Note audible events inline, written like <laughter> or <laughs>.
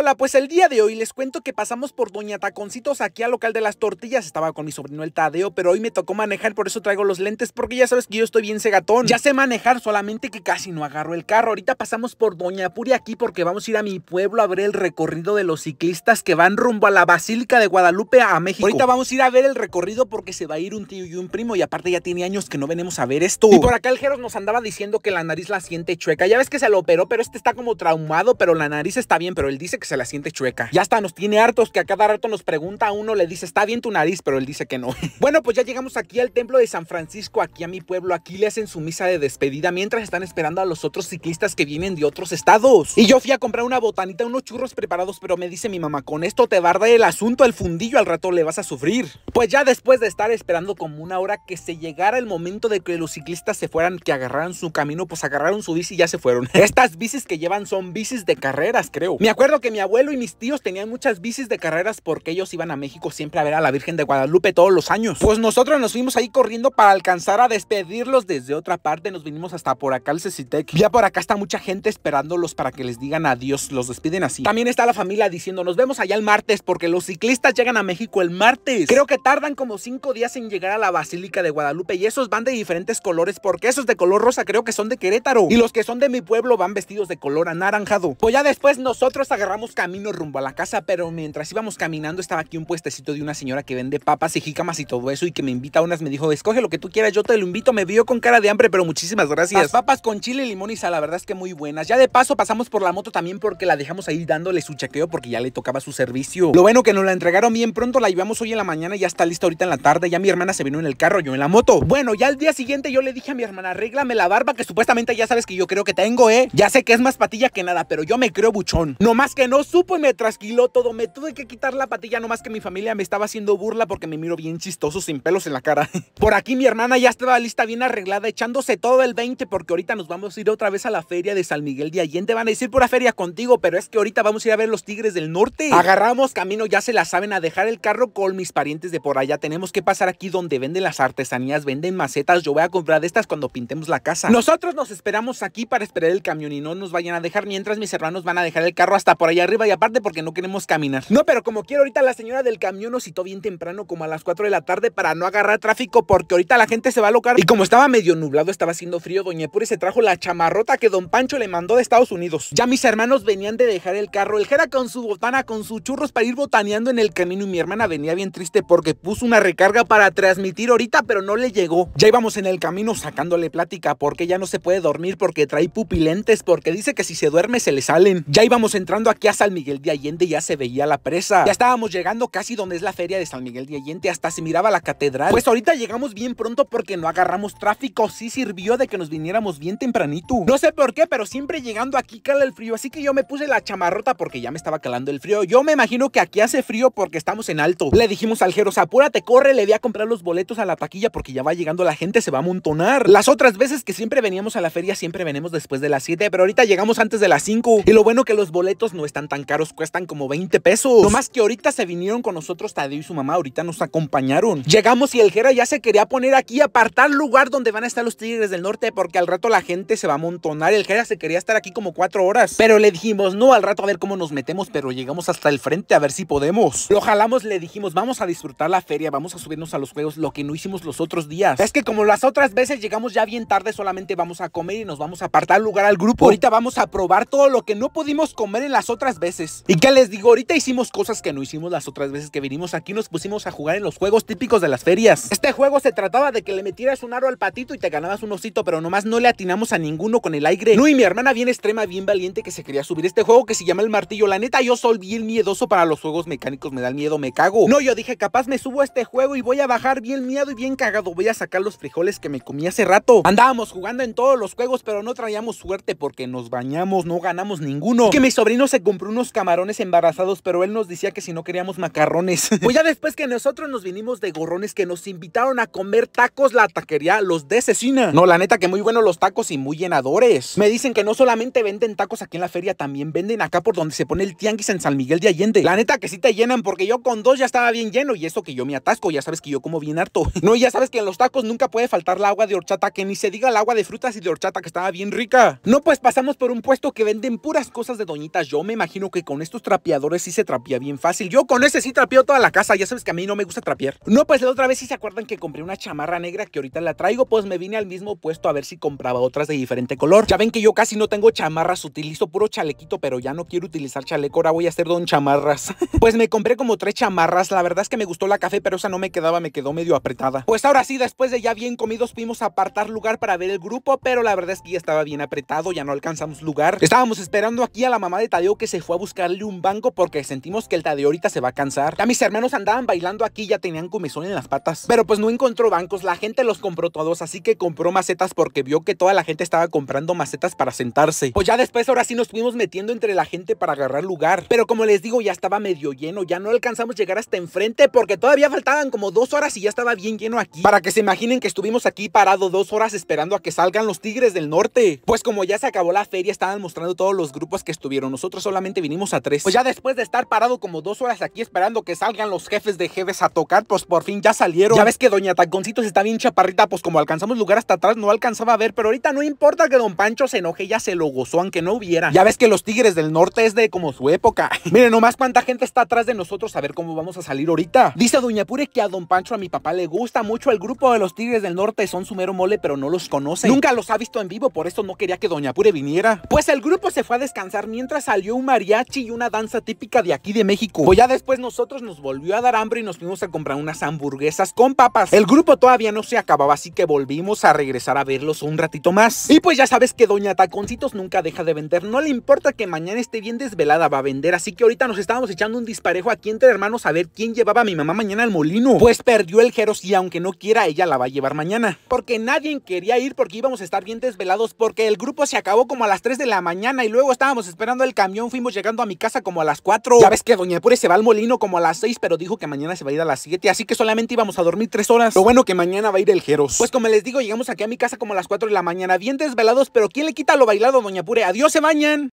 Hola, pues el día de hoy les cuento que pasamos por Doña Taconcitos aquí al local de las tortillas. Estaba con mi sobrino el Tadeo, pero hoy me tocó manejar, por eso traigo los lentes, porque ya sabes que yo estoy bien cegatón. Ya sé manejar, solamente que casi no agarro el carro. Ahorita pasamos por Doña Puri aquí porque vamos a ir a mi pueblo a ver el recorrido de los ciclistas que van rumbo a la Basílica de Guadalupe a México. Ahorita vamos a ir a ver el recorrido porque se va a ir un tío y un primo y aparte ya tiene años que no venimos a ver esto. Y por acá el Jeros nos andaba diciendo que la nariz la siente chueca. Ya ves que se lo operó, pero este está como traumado, pero la nariz está bien, pero él dice que se la siente chueca. Ya hasta nos tiene hartos que a cada rato nos pregunta a uno, le dice, está bien tu nariz, pero él dice que no. <laughs> bueno, pues ya llegamos aquí al templo de San Francisco, aquí a mi pueblo. Aquí le hacen su misa de despedida mientras están esperando a los otros ciclistas que vienen de otros estados. Y yo fui a comprar una botanita, unos churros preparados, pero me dice mi mamá, con esto te va a dar el asunto, el fundillo, al rato le vas a sufrir. Pues ya después de estar esperando como una hora que se llegara el momento de que los ciclistas se fueran, que agarraran su camino, pues agarraron su bici y ya se fueron. <laughs> Estas bicis que llevan son bicis de carreras, creo. Me acuerdo que mi mi abuelo y mis tíos tenían muchas bicis de carreras porque ellos iban a México siempre a ver a la Virgen de Guadalupe todos los años. Pues nosotros nos fuimos ahí corriendo para alcanzar a despedirlos desde otra parte. Nos vinimos hasta por acá al Cecitec. Ya por acá está mucha gente esperándolos para que les digan adiós. Los despiden así. También está la familia diciendo nos vemos allá el martes porque los ciclistas llegan a México el martes. Creo que tardan como cinco días en llegar a la Basílica de Guadalupe y esos van de diferentes colores porque esos de color rosa creo que son de Querétaro y los que son de mi pueblo van vestidos de color anaranjado. Pues ya después nosotros agarramos camino rumbo a la casa, pero mientras íbamos caminando estaba aquí un puestecito de una señora que vende papas y jícamas y todo eso y que me invita a unas, me dijo, escoge lo que tú quieras, yo te lo invito, me vio con cara de hambre, pero muchísimas gracias. Las papas con chile, limón y sal, la verdad es que muy buenas. Ya de paso pasamos por la moto también porque la dejamos ahí dándole su chequeo porque ya le tocaba su servicio. Lo bueno que nos la entregaron bien pronto, la llevamos hoy en la mañana y ya está lista ahorita en la tarde, ya mi hermana se vino en el carro, yo en la moto. Bueno, ya al día siguiente yo le dije a mi hermana, arréglame la barba que supuestamente ya sabes que yo creo que tengo, ¿eh? Ya sé que es más patilla que nada, pero yo me creo buchón. No más que no supo y me trasquiló todo. Me tuve que quitar la patilla, nomás que mi familia me estaba haciendo burla porque me miro bien chistoso sin pelos en la cara. <laughs> Por aquí mi hermana ya estaba lista, bien arreglada, echándose todo el 20 porque ahorita nos vamos a ir otra vez a la feria de San Miguel de Allende. Van a decir pura feria contigo, pero es que ahorita vamos a ir a ver los tigres del norte. Agarramos camino, ya se la saben, a dejar el carro con mis parientes de por allá. Tenemos que pasar aquí donde venden las artesanías, venden macetas. Yo voy a comprar de estas cuando pintemos la casa. Nosotros nos esperamos aquí para esperar el camión y no nos vayan a dejar mientras mis hermanos van a dejar el carro hasta por allá arriba y aparte porque no queremos caminar. No, pero como quiero ahorita la señora del camión nos citó bien temprano, como a las 4 de la tarde, para no agarrar tráfico porque ahorita la gente se va a locar. Y como estaba medio nublado, estaba haciendo frío, doña Pure, se trajo la chamarrota que don Pancho le mandó de Estados Unidos. Ya mis hermanos venían de dejar el carro, el Jera con su botana, con sus churros para ir botaneando en el camino y mi hermana venía bien triste porque puso una recarga para transmitir ahorita, pero no le llegó. Ya íbamos en el camino sacándole plática porque ya no se puede dormir, porque trae pupilentes, porque dice que si se duerme se le salen. Ya íbamos entrando aquí a San Miguel de Allende ya se veía la presa. Ya estábamos llegando casi donde es la feria de San Miguel de Allende, hasta se miraba la catedral. Pues ahorita llegamos bien pronto porque no agarramos tráfico, sí sirvió de que nos viniéramos bien tempranito. No sé por qué, pero siempre llegando aquí cala el frío, así que yo me puse la chamarrota porque ya me estaba calando el frío. Yo me imagino que aquí hace frío porque estamos en alto. Le dijimos al Jeros, apúrate, corre, le voy a comprar los boletos a la taquilla porque ya va llegando la gente, se va a amontonar. Las otras veces que siempre veníamos a la feria, siempre venimos después de las 7, pero ahorita llegamos antes de las 5. Y lo bueno que los boletos no están tan caros, cuestan como 20 pesos. No más que ahorita se vinieron con nosotros Tadeo y su mamá, ahorita nos acompañaron. Llegamos y el Jera ya se quería poner aquí, apartar lugar donde van a estar los Tigres del Norte, porque al rato la gente se va a amontonar. El Jera se quería estar aquí como 4 horas. Pero le dijimos, no, al rato a ver cómo nos metemos, pero llegamos hasta el frente a ver si podemos. Lo jalamos, le dijimos, vamos a disfrutar la feria, vamos a subirnos a los juegos, lo que no hicimos los otros días. Es que como las otras veces llegamos ya bien tarde, solamente vamos a comer y nos vamos a apartar lugar al grupo. Ahorita vamos a probar todo lo que no pudimos comer en las otras veces. Y qué les digo, ahorita hicimos cosas que no hicimos las otras veces que vinimos aquí, nos pusimos a jugar en los juegos típicos de las ferias. Este juego se trataba de que le metieras un aro al patito y te ganabas un osito, pero nomás no le atinamos a ninguno con el aire. No, y mi hermana bien extrema, bien valiente que se quería subir este juego que se llama el martillo. La neta, yo soy bien miedoso para los juegos mecánicos, me da el miedo, me cago. No, yo dije, capaz me subo a este juego y voy a bajar bien miedo y bien cagado. Voy a sacar los frijoles que me comí hace rato. Andábamos jugando en todos los juegos, pero no traíamos suerte porque nos bañamos, no ganamos ninguno. Que mi sobrino se unos camarones embarazados, pero él nos decía que si no queríamos macarrones. <laughs> pues ya después que nosotros nos vinimos de gorrones que nos invitaron a comer tacos la taquería Los de Cecina. No, la neta que muy buenos los tacos y muy llenadores. Me dicen que no solamente venden tacos aquí en la feria, también venden acá por donde se pone el tianguis en San Miguel de Allende. La neta que sí te llenan porque yo con dos ya estaba bien lleno y eso que yo me atasco, ya sabes que yo como bien harto. <laughs> No, ya sabes que en los tacos nunca puede faltar la agua de horchata, que ni se diga el agua de frutas y de horchata que estaba bien rica. No, pues pasamos por un puesto que venden puras cosas de doñitas. Yo me imagino que con estos trapeadores sí se trapea bien fácil. Yo con ese sí trapeo toda la casa. Ya sabes que a mí no me gusta trapear. No, pues la otra vez sí se acuerdan que compré una chamarra negra que ahorita la traigo. Pues me vine al mismo puesto a ver si compraba otras de diferente color. Ya ven que yo casi no tengo chamarras. Utilizo puro chalequito, pero ya no quiero utilizar chaleco. Ahora voy a hacer don chamarras. <laughs> pues me compré como tres chamarras. La verdad es que me gustó la café, pero esa no me quedaba. Me quedó medio apretada. Pues ahora sí, después de ya bien comidos, pudimos apartar lugar para ver el grupo. Pero la verdad es que ya estaba bien apretado. Ya no alcanzamos lugar. Estábamos esperando aquí a la mamá de Tadeo que se fue a buscarle un banco porque sentimos que el Tadeo ahorita se va a cansar. Ya mis hermanos andaban bailando aquí, ya tenían comezón en las patas. Pero pues no encontró bancos, la gente los compró todos, así que compró macetas porque vio que toda la gente estaba comprando macetas para sentarse. Pues ya después, ahora sí nos fuimos metiendo entre la gente para agarrar lugar. Pero como les digo, ya estaba medio lleno, ya no alcanzamos llegar hasta enfrente porque todavía faltaban como dos horas y ya estaba bien lleno aquí. Para que se imaginen que estuvimos aquí parado dos horas esperando a que salgan los tigres del norte. Pues como ya se acabó la feria, estaban mostrando todos los grupos que estuvieron. Nosotros solamente vinimos a tres. Pues ya después de estar parado como dos horas aquí esperando que salgan los jefes de jefes a tocar, pues por fin ya salieron. Ya ves que Doña Taconcitos está bien chaparrita, pues como alcanzamos lugar hasta atrás no alcanzaba a ver, pero ahorita no importa que Don Pancho se enoje, ya se lo gozó aunque no hubiera. Ya ves que los tigres del norte es de como su época. <laughs> Miren nomás cuánta gente está atrás de nosotros a ver cómo vamos a salir ahorita. Dice Doña Pure que a Don Pancho a mi papá le gusta mucho el grupo de los tigres del norte, son su mero mole, pero no los conoce. Nunca los ha visto en vivo, por eso no quería que Doña Pure viniera. Pues el grupo se fue a descansar mientras salió un marido mariachi y una danza típica de aquí de México. Pues ya después nosotros nos volvió a dar hambre y nos fuimos a comprar unas hamburguesas con papas. El grupo todavía no se acababa, así que volvimos a regresar a verlos un ratito más. Y pues ya sabes que Doña Taconcitos nunca deja de vender. No le importa que mañana esté bien desvelada, va a vender. Así que ahorita nos estábamos echando un disparejo aquí entre hermanos a ver quién llevaba a mi mamá mañana al molino. Pues perdió el Jeros y aunque no quiera, ella la va a llevar mañana. Porque nadie quería ir porque íbamos a estar bien desvelados porque el grupo se acabó como a las 3 de la mañana y luego estábamos esperando el camión llegando a mi casa como a las 4. Ya ves que Doña Pure se va al molino como a las 6, pero dijo que mañana se va a ir a las 7, así que solamente íbamos a dormir 3 horas. Lo bueno que mañana va a ir el Jeros. Pues como les digo, llegamos aquí a mi casa como a las 4 de la mañana, bien desvelados, pero ¿quién le quita lo bailado, Doña Pure? Adiós, se bañan.